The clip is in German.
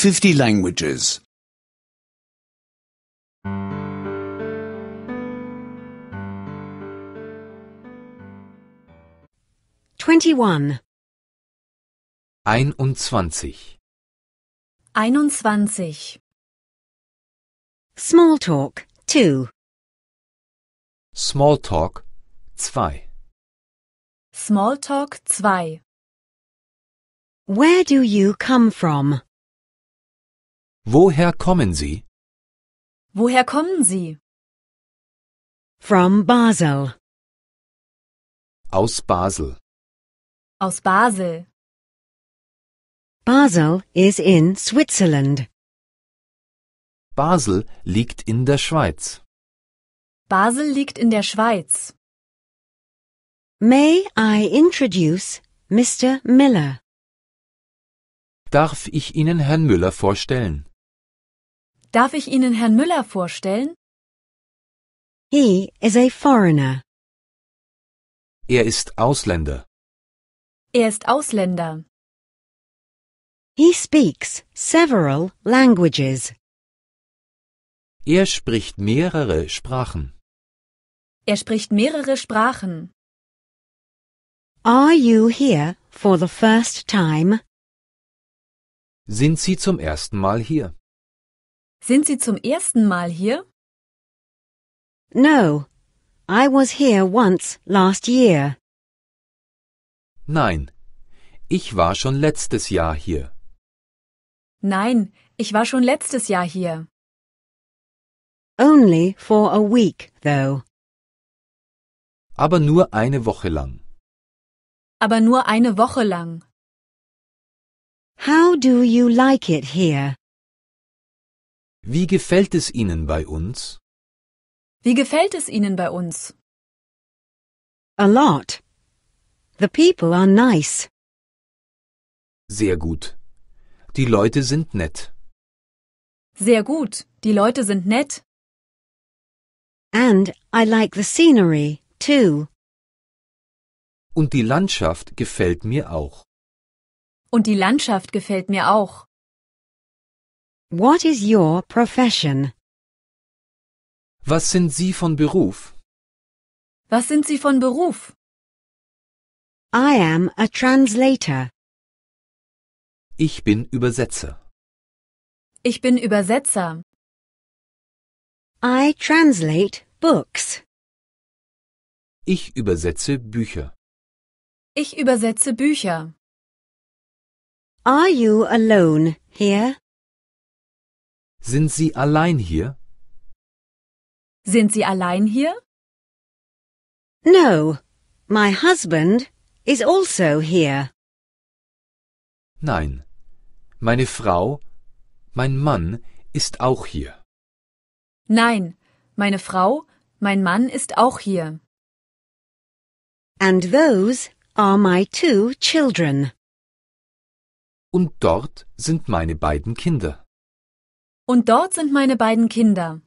50 languages. 21. Einundzwanzig. Einundzwanzig. Small talk 2. Small talk zwei. Small talk zwei. Where do you come from? Woher kommen Sie? Woher kommen Sie? From Basel. Aus Basel. Aus Basel. Basel is in Switzerland. Basel liegt in der Schweiz. Basel liegt in der Schweiz. May I introduce Mr. Miller? Darf ich Ihnen Herrn Müller vorstellen? Darf ich Ihnen Herrn Müller vorstellen? He is a foreigner. Er ist Ausländer. Er ist Ausländer. He speaks several languages. Er spricht mehrere Sprachen. Er spricht mehrere Sprachen. Are you here for the first time? Sind Sie zum ersten Mal hier? Sind Sie zum ersten Mal hier? No. I was here once last year. Nein. Ich war schon letztes Jahr hier. Nein, ich war schon letztes Jahr hier. Only for a week, though. Aber nur eine Woche lang. Aber nur eine Woche lang. How do you like it here? Wie gefällt es Ihnen bei uns? Wie gefällt es Ihnen bei uns? A lot. The people are nice. Sehr gut. Die Leute sind nett. Sehr gut. Die Leute sind nett. And I like the scenery, too. Und die Landschaft gefällt mir auch. Und die Landschaft gefällt mir auch. What is your profession? Was sind Sie von Beruf? Was sind Sie von Beruf? I am a translator. Ich bin Übersetzer. Ich bin Übersetzer. I translate books. Ich übersetze Bücher. Ich übersetze Bücher. Are you alone here? Sind Sie allein hier? Sind Sie allein hier? No, my husband is also here. Nein, meine Frau, mein Mann ist auch hier. Nein, meine Frau, mein Mann ist auch hier. And those are my two children. Und dort sind meine beiden Kinder. Und dort sind meine beiden Kinder.